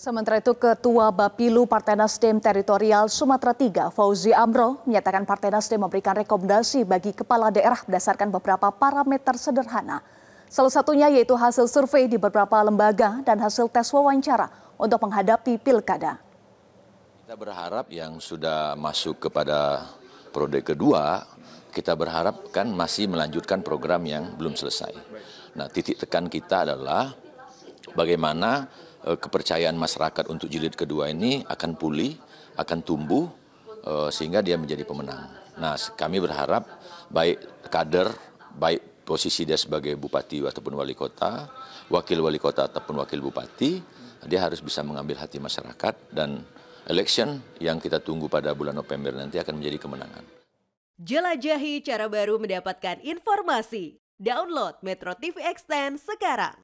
Sementara itu Ketua Bapilu Partai Nasdem Teritorial Sumatera III Fauzi Amro menyatakan Partai Nasdem memberikan rekomendasi bagi kepala daerah berdasarkan beberapa parameter sederhana. Salah satunya yaitu hasil survei di beberapa lembaga dan hasil tes wawancara untuk menghadapi pilkada. Kita berharap yang sudah masuk kepada periode kedua, kita berharap kan masih melanjutkan program yang belum selesai. Nah titik tekan kita adalah bagaimana Eh, kepercayaan masyarakat untuk jilid kedua ini akan pulih, akan tumbuh, eh, sehingga dia menjadi pemenang. Nah, kami berharap baik kader, baik posisi dia sebagai bupati ataupun wali kota, wakil wali kota ataupun wakil bupati, dia harus bisa mengambil hati masyarakat dan election yang kita tunggu pada bulan November nanti akan menjadi kemenangan. Jelajahi cara baru mendapatkan informasi. Download Metro TV Extend sekarang.